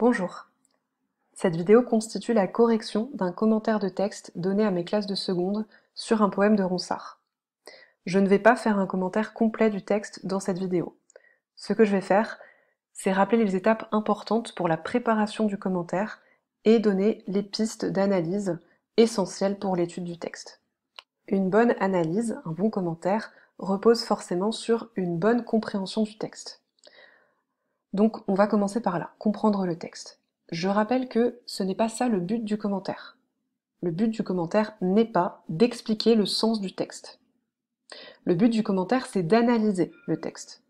Bonjour. Cette vidéo constitue la correction d'un commentaire de texte donné à mes classes de seconde sur un poème de Ronsard. Je ne vais pas faire un commentaire complet du texte dans cette vidéo. Ce que je vais faire, c'est rappeler les étapes importantes pour la préparation du commentaire et donner les pistes d'analyse essentielles pour l'étude du texte. Une bonne analyse, un bon commentaire, repose forcément sur une bonne compréhension du texte. Donc on va commencer par là, comprendre le texte. Je rappelle que ce n'est pas ça le but du commentaire. Le but du commentaire n'est pas d'expliquer le sens du texte. Le but du commentaire, c'est d'analyser le texte.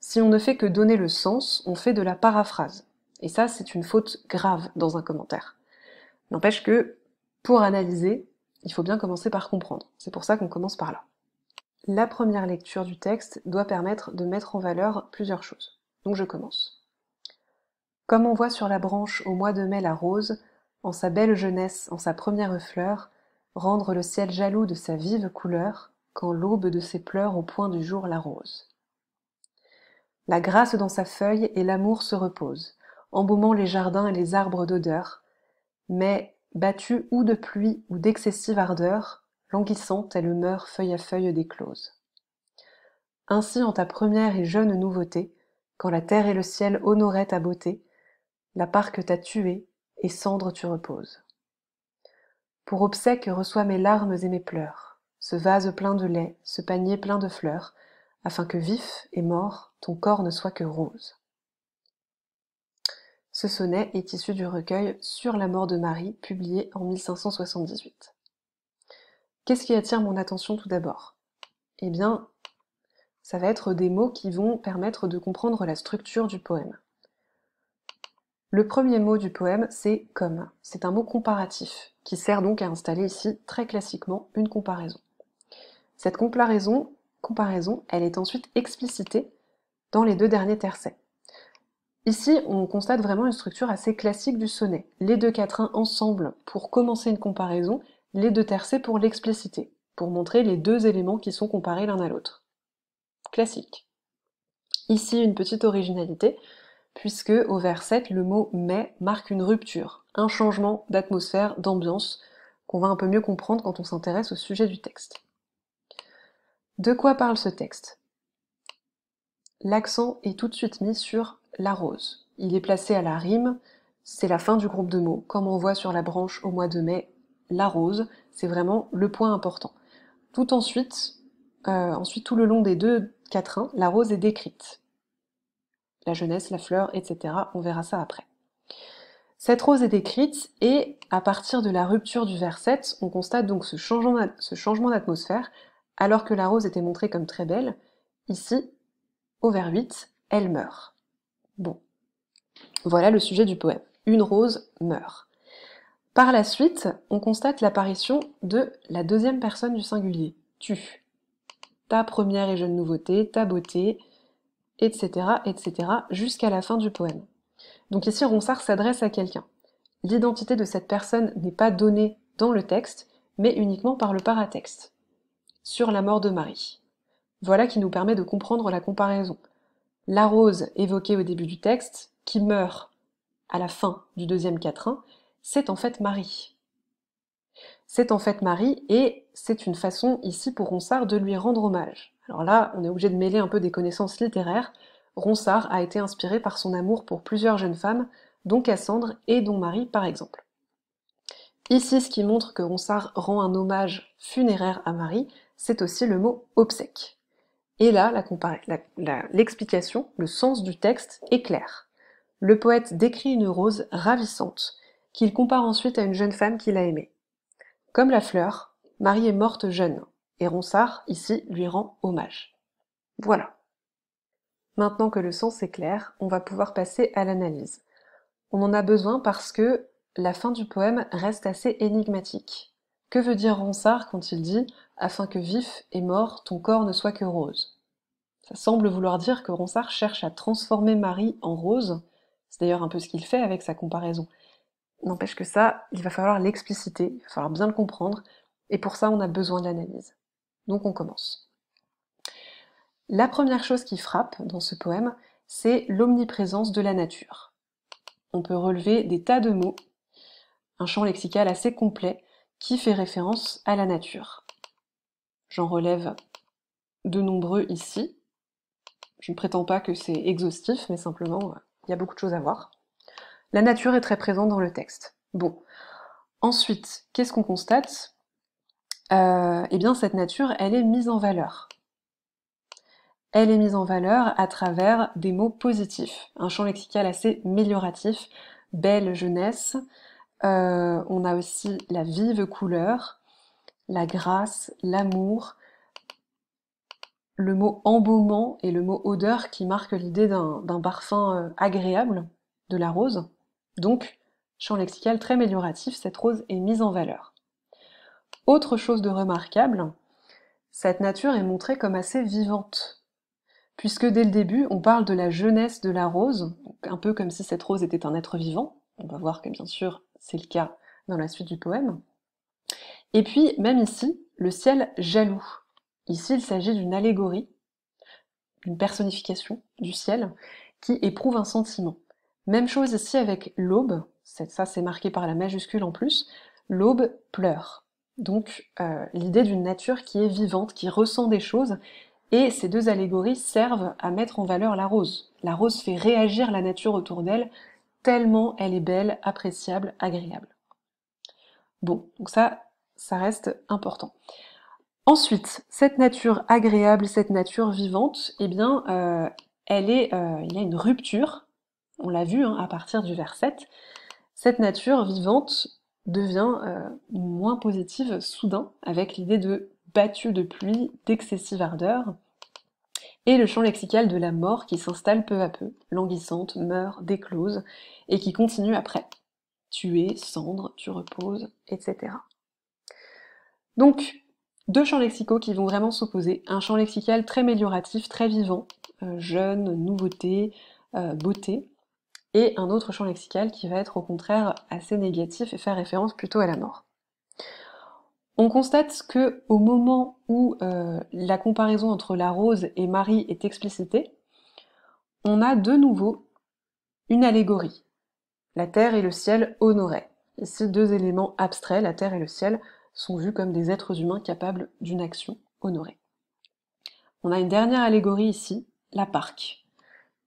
Si on ne fait que donner le sens, on fait de la paraphrase. Et ça, c'est une faute grave dans un commentaire. N'empêche que, pour analyser, il faut bien commencer par comprendre. C'est pour ça qu'on commence par là. La première lecture du texte doit permettre de mettre en valeur plusieurs choses. Donc je commence. Comme on voit sur la branche au mois de mai la rose, en sa belle jeunesse, en sa première fleur, rendre le ciel jaloux de sa vive couleur, quand l'aube de ses pleurs au point du jour la rose. La grâce dans sa feuille et l'amour se reposent, embaumant les jardins et les arbres d'odeur, mais, battue ou de pluie ou d'excessive ardeur, languissante, elle meurt feuille à feuille d'éclose. Ainsi, en ta première et jeune nouveauté, quand la terre et le ciel honoraient ta beauté, la part t'a tuée, et cendre tu reposes. Pour obsèque reçois mes larmes et mes pleurs, ce vase plein de lait, ce panier plein de fleurs, afin que vif et mort ton corps ne soit que rose. Ce sonnet est issu du recueil Sur la mort de Marie, publié en 1578. Qu'est-ce qui attire mon attention tout d'abord Eh bien, ça va être des mots qui vont permettre de comprendre la structure du poème. Le premier mot du poème, c'est comme. C'est un mot comparatif, qui sert donc à installer ici, très classiquement, une comparaison. Cette comparaison, comparaison elle est ensuite explicitée dans les deux derniers tercets. Ici, on constate vraiment une structure assez classique du sonnet. Les deux quatrains ensemble pour commencer une comparaison, les deux tercets pour l'expliciter, pour montrer les deux éléments qui sont comparés l'un à l'autre classique. Ici, une petite originalité, puisque au verset, 7, le mot mais marque une rupture, un changement d'atmosphère, d'ambiance, qu'on va un peu mieux comprendre quand on s'intéresse au sujet du texte. De quoi parle ce texte L'accent est tout de suite mis sur la rose. Il est placé à la rime, c'est la fin du groupe de mots, comme on voit sur la branche au mois de mai, la rose, c'est vraiment le point important. Tout ensuite, euh, ensuite tout le long des deux Quatrain, la rose est décrite. La jeunesse, la fleur, etc. On verra ça après. Cette rose est décrite et à partir de la rupture du vers 7, on constate donc ce changement d'atmosphère. Alors que la rose était montrée comme très belle, ici, au vers 8, elle meurt. Bon. Voilà le sujet du poème. Une rose meurt. Par la suite, on constate l'apparition de la deuxième personne du singulier, tu ta première et jeune nouveauté, ta beauté, etc., etc., jusqu'à la fin du poème. Donc ici, Ronsard s'adresse à quelqu'un. L'identité de cette personne n'est pas donnée dans le texte, mais uniquement par le paratexte, sur la mort de Marie. Voilà qui nous permet de comprendre la comparaison. La rose évoquée au début du texte, qui meurt à la fin du deuxième quatrain, c'est en fait Marie. C'est en fait Marie et c'est une façon ici pour Ronsard de lui rendre hommage. Alors là, on est obligé de mêler un peu des connaissances littéraires. Ronsard a été inspiré par son amour pour plusieurs jeunes femmes, dont Cassandre et dont Marie par exemple. Ici, ce qui montre que Ronsard rend un hommage funéraire à Marie, c'est aussi le mot obsèque. Et là, l'explication, le sens du texte est clair. Le poète décrit une rose ravissante, qu'il compare ensuite à une jeune femme qu'il a aimée. Comme la fleur, Marie est morte jeune, et Ronsard, ici, lui rend hommage. Voilà. Maintenant que le sens est clair, on va pouvoir passer à l'analyse. On en a besoin parce que la fin du poème reste assez énigmatique. Que veut dire Ronsard quand il dit Afin que vif et mort ton corps ne soit que rose Ça semble vouloir dire que Ronsard cherche à transformer Marie en rose, c'est d'ailleurs un peu ce qu'il fait avec sa comparaison. N'empêche que ça, il va falloir l'expliciter, il va falloir bien le comprendre, et pour ça, on a besoin de l'analyse. Donc on commence. La première chose qui frappe dans ce poème, c'est l'omniprésence de la nature. On peut relever des tas de mots, un champ lexical assez complet qui fait référence à la nature. J'en relève de nombreux ici. Je ne prétends pas que c'est exhaustif, mais simplement, euh, il y a beaucoup de choses à voir. La nature est très présente dans le texte. Bon. Ensuite, qu'est-ce qu'on constate euh, Eh bien, cette nature, elle est mise en valeur. Elle est mise en valeur à travers des mots positifs, un champ lexical assez amélioratif, belle jeunesse, euh, on a aussi la vive couleur, la grâce, l'amour, le mot embaumant et le mot odeur qui marquent l'idée d'un parfum euh, agréable de la rose. Donc, champ lexical très amélioratif, cette rose est mise en valeur. Autre chose de remarquable, cette nature est montrée comme assez vivante, puisque dès le début, on parle de la jeunesse de la rose, un peu comme si cette rose était un être vivant. On va voir que bien sûr, c'est le cas dans la suite du poème. Et puis, même ici, le ciel jaloux. Ici, il s'agit d'une allégorie, d'une personnification du ciel, qui éprouve un sentiment. Même chose ici avec l'aube, ça c'est marqué par la majuscule en plus, l'aube pleure. Donc euh, l'idée d'une nature qui est vivante, qui ressent des choses, et ces deux allégories servent à mettre en valeur la rose. La rose fait réagir la nature autour d'elle, tellement elle est belle, appréciable, agréable. Bon, donc ça, ça reste important. Ensuite, cette nature agréable, cette nature vivante, eh bien, euh, elle est, euh, il y a une rupture on l'a vu hein, à partir du verset, cette nature vivante devient euh, moins positive soudain avec l'idée de battue de pluie, d'excessive ardeur, et le champ lexical de la mort qui s'installe peu à peu, languissante, meurt, déclose, et qui continue après. Tu es, cendre, tu reposes, etc. Donc, deux champs lexicaux qui vont vraiment s'opposer. Un champ lexical très amélioratif, très vivant, euh, jeune, nouveauté, euh, beauté, et un autre champ lexical qui va être au contraire assez négatif et faire référence plutôt à la mort. On constate que au moment où euh, la comparaison entre la rose et Marie est explicitée, on a de nouveau une allégorie. La terre et le ciel honoraient. Ici, deux éléments abstraits, la terre et le ciel, sont vus comme des êtres humains capables d'une action honorée. On a une dernière allégorie ici, la parque.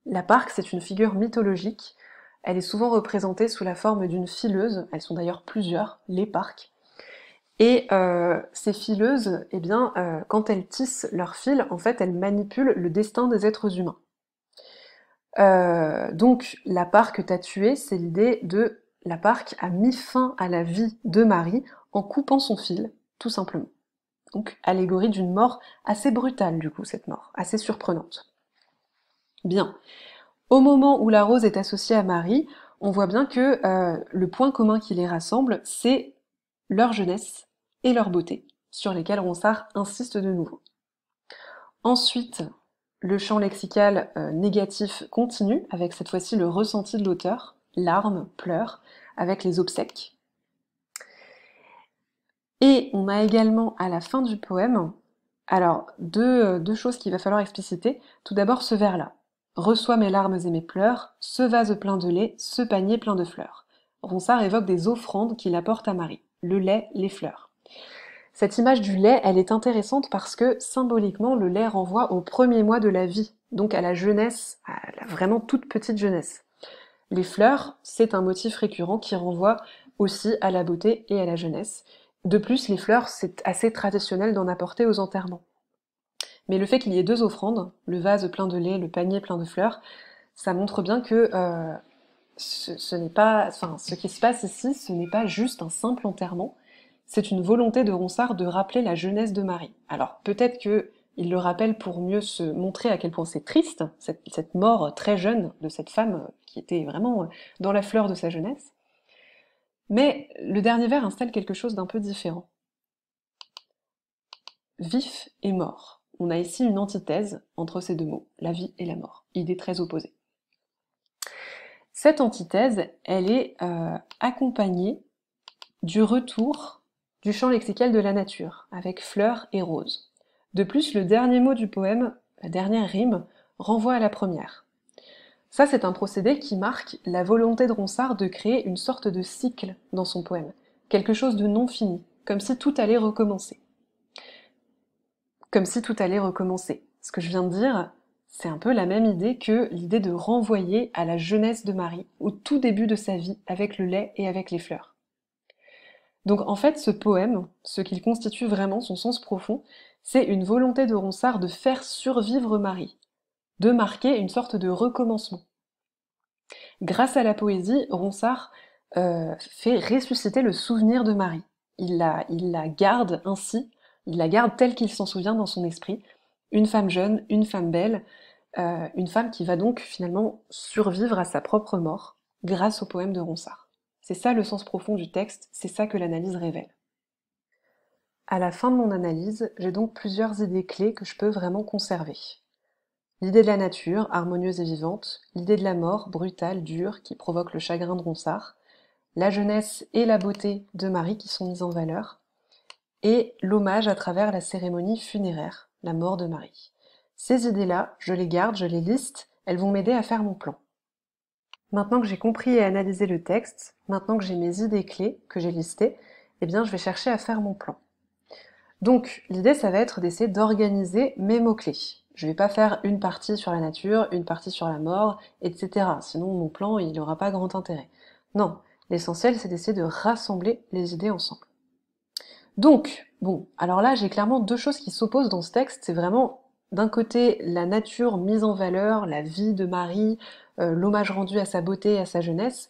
La Parque, c'est une figure mythologique. Elle est souvent représentée sous la forme d'une fileuse. Elles sont d'ailleurs plusieurs, les parques. Et euh, ces fileuses, eh bien, euh, quand elles tissent leurs fils, en fait, elles manipulent le destin des êtres humains. Euh, donc, la parque t'a tué, c'est l'idée de la parque a mis fin à la vie de Marie en coupant son fil, tout simplement. Donc, allégorie d'une mort assez brutale, du coup, cette mort, assez surprenante. Bien. Au moment où la rose est associée à Marie, on voit bien que euh, le point commun qui les rassemble, c'est leur jeunesse et leur beauté, sur lesquelles Ronsard insiste de nouveau. Ensuite, le champ lexical euh, négatif continue, avec cette fois-ci le ressenti de l'auteur, larmes, pleurs, avec les obsèques. Et on a également à la fin du poème, alors deux, euh, deux choses qu'il va falloir expliciter. Tout d'abord ce vers-là, Reçois mes larmes et mes pleurs, ce vase plein de lait, ce panier plein de fleurs. Ronsard évoque des offrandes qu'il apporte à Marie, le lait, les fleurs. Cette image du lait, elle est intéressante parce que symboliquement, le lait renvoie au premier mois de la vie, donc à la jeunesse, à la vraiment toute petite jeunesse. Les fleurs, c'est un motif récurrent qui renvoie aussi à la beauté et à la jeunesse. De plus, les fleurs, c'est assez traditionnel d'en apporter aux enterrements. Mais le fait qu'il y ait deux offrandes, le vase plein de lait, le panier plein de fleurs, ça montre bien que euh, ce, n'est pas, ce qui se passe ici, ce n'est pas juste un simple enterrement. C'est une volonté de Ronsard de rappeler la jeunesse de Marie. Alors peut-être que il le rappelle pour mieux se montrer à quel point c'est triste, cette, mort très jeune de cette femme qui était vraiment dans la fleur de sa jeunesse. Mais le dernier vers installe quelque chose d'un peu différent. Vif et mort on a ici une antithèse entre ces deux mots, la vie et la mort, idée très opposée. Cette antithèse, elle est euh, accompagnée du retour du champ lexical de la nature, avec fleurs et roses. De plus, le dernier mot du poème, la dernière rime, renvoie à la première. Ça, c'est un procédé qui marque la volonté de Ronsard de créer une sorte de cycle dans son poème, quelque chose de non fini, comme si tout allait recommencer comme si tout allait recommencer. Ce que je viens de dire, c'est un peu la même idée que l'idée de renvoyer à la jeunesse de Marie, au tout début de sa vie, avec le lait et avec les fleurs. Donc en fait, ce poème, ce qu'il constitue vraiment, son sens profond, c'est une volonté de Ronsard de faire survivre Marie, de marquer une sorte de recommencement. Grâce à la poésie, Ronsard euh, fait ressusciter le souvenir de Marie. il la garde ainsi il la garde telle qu'il s'en souvient dans son esprit, une femme jeune, une femme belle, euh, une femme qui va donc finalement survivre à sa propre mort grâce au poème de Ronsard. C'est ça le sens profond du texte, c'est ça que l'analyse révèle. À la fin de mon analyse, j'ai donc plusieurs idées clés que je peux vraiment conserver. L'idée de la nature, harmonieuse et vivante, l'idée de la mort, brutale, dure, qui provoque le chagrin de Ronsard, la jeunesse et la beauté de Marie qui sont mises en valeur, et l'hommage à travers la cérémonie funéraire, la mort de Marie. Ces idées-là, je les garde, je les liste, elles vont m'aider à faire mon plan. Maintenant que j'ai compris et analysé le texte, maintenant que j'ai mes idées clés que j'ai listées, eh bien je vais chercher à faire mon plan. Donc l'idée ça va être d'essayer d'organiser mes mots-clés. Je ne vais pas faire une partie sur la nature, une partie sur la mort, etc. Sinon mon plan il n'aura pas grand intérêt. Non, l'essentiel c'est d'essayer de rassembler les idées ensemble. Donc, bon, alors là, j'ai clairement deux choses qui s'opposent dans ce texte. C'est vraiment, d'un côté, la nature mise en valeur, la vie de Marie, euh, l'hommage rendu à sa beauté et à sa jeunesse,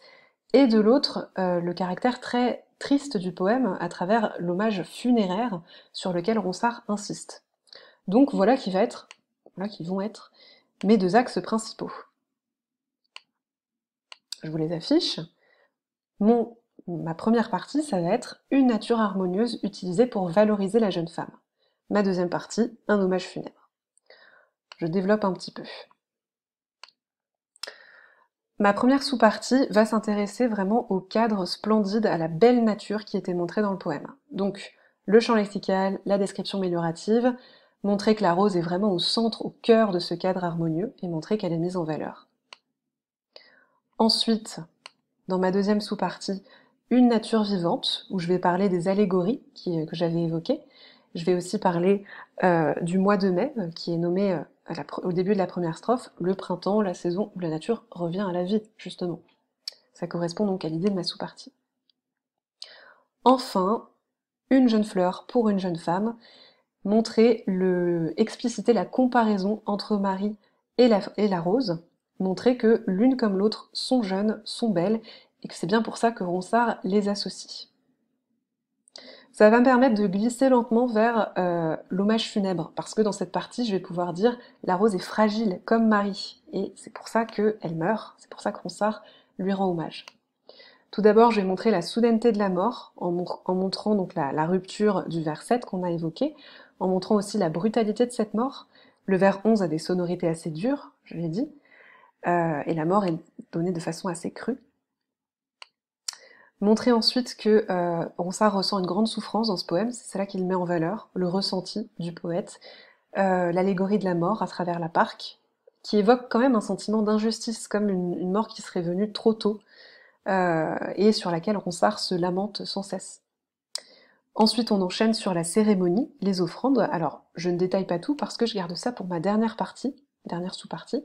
et de l'autre, euh, le caractère très triste du poème à travers l'hommage funéraire sur lequel Ronsard insiste. Donc voilà qui va être, voilà qui vont être mes deux axes principaux. Je vous les affiche. Mon Ma première partie, ça va être une nature harmonieuse utilisée pour valoriser la jeune femme. Ma deuxième partie, un hommage funèbre. Je développe un petit peu. Ma première sous-partie va s'intéresser vraiment au cadre splendide, à la belle nature qui était montrée dans le poème. Donc, le champ lexical, la description améliorative, montrer que la rose est vraiment au centre, au cœur de ce cadre harmonieux et montrer qu'elle est mise en valeur. Ensuite, dans ma deuxième sous-partie, une nature vivante, où je vais parler des allégories euh, que j'avais évoquées. Je vais aussi parler euh, du mois de mai, euh, qui est nommé au début de la première strophe, le printemps, la saison où la nature revient à la vie, justement. Ça correspond donc à l'idée de ma sous-partie. Enfin, une jeune fleur pour une jeune femme, montrer le, expliciter la comparaison entre Marie et la rose, montrer que l'une comme l'autre sont jeunes, sont belles et que c'est bien pour ça que Ronsard les associe. Ça va me permettre de glisser lentement vers euh, l'hommage funèbre, parce que dans cette partie, je vais pouvoir dire la rose est fragile comme Marie, et c'est pour ça qu'elle meurt, c'est pour ça que Ronsard lui rend hommage. Tout d'abord, je vais montrer la soudaineté de la mort, en, montrant donc la, rupture du vers 7 qu'on a évoqué, en montrant aussi la brutalité de cette mort. Le vers 11 a des sonorités assez dures, je l'ai dit, euh, et la mort est donnée de façon assez crue. Montrer ensuite que euh, Ronsard ressent une grande souffrance dans ce poème, c'est là qu'il met en valeur, le ressenti du poète, euh, l'allégorie de la mort à travers la parque, qui évoque quand même un sentiment d'injustice, comme une, mort qui serait venue trop tôt, euh, et sur laquelle Ronsard se lamente sans cesse. Ensuite, on enchaîne sur la cérémonie, les offrandes. Alors, je ne détaille pas tout parce que je garde ça pour ma dernière partie, dernière sous-partie,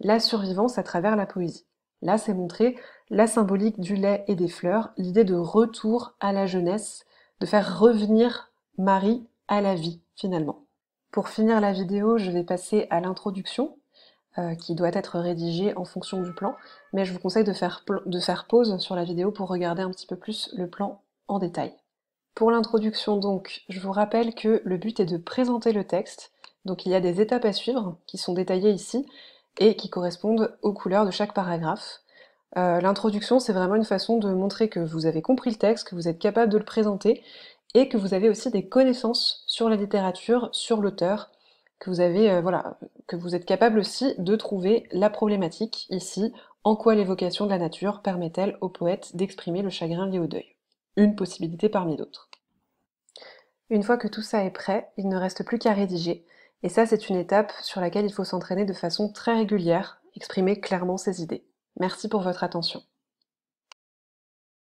la survivance à travers la poésie. Là, c'est montré la symbolique du lait et des fleurs, l'idée de retour à la jeunesse, de faire revenir Marie à la vie finalement. Pour finir la vidéo, je vais passer à l'introduction euh, qui doit être rédigée en fonction du plan, mais je vous conseille de faire, de faire pause sur la vidéo pour regarder un petit peu plus le plan en détail. Pour l'introduction donc, je vous rappelle que le but est de présenter le texte, donc il y a des étapes à suivre qui sont détaillées ici, et qui correspondent aux couleurs de chaque paragraphe. Euh, l'introduction, c'est vraiment une façon de montrer que vous avez compris le texte, que vous êtes capable de le présenter et que vous avez aussi des connaissances sur la littérature, sur l'auteur, que vous avez euh, voilà, que vous êtes capable aussi de trouver la problématique ici, en quoi l'évocation de la nature permet-elle au poète d'exprimer le chagrin lié au deuil. Une possibilité parmi d'autres. Une fois que tout ça est prêt, il ne reste plus qu'à rédiger. Et ça, c'est une étape sur laquelle il faut s'entraîner de façon très régulière, exprimer clairement ses idées. Merci pour votre attention.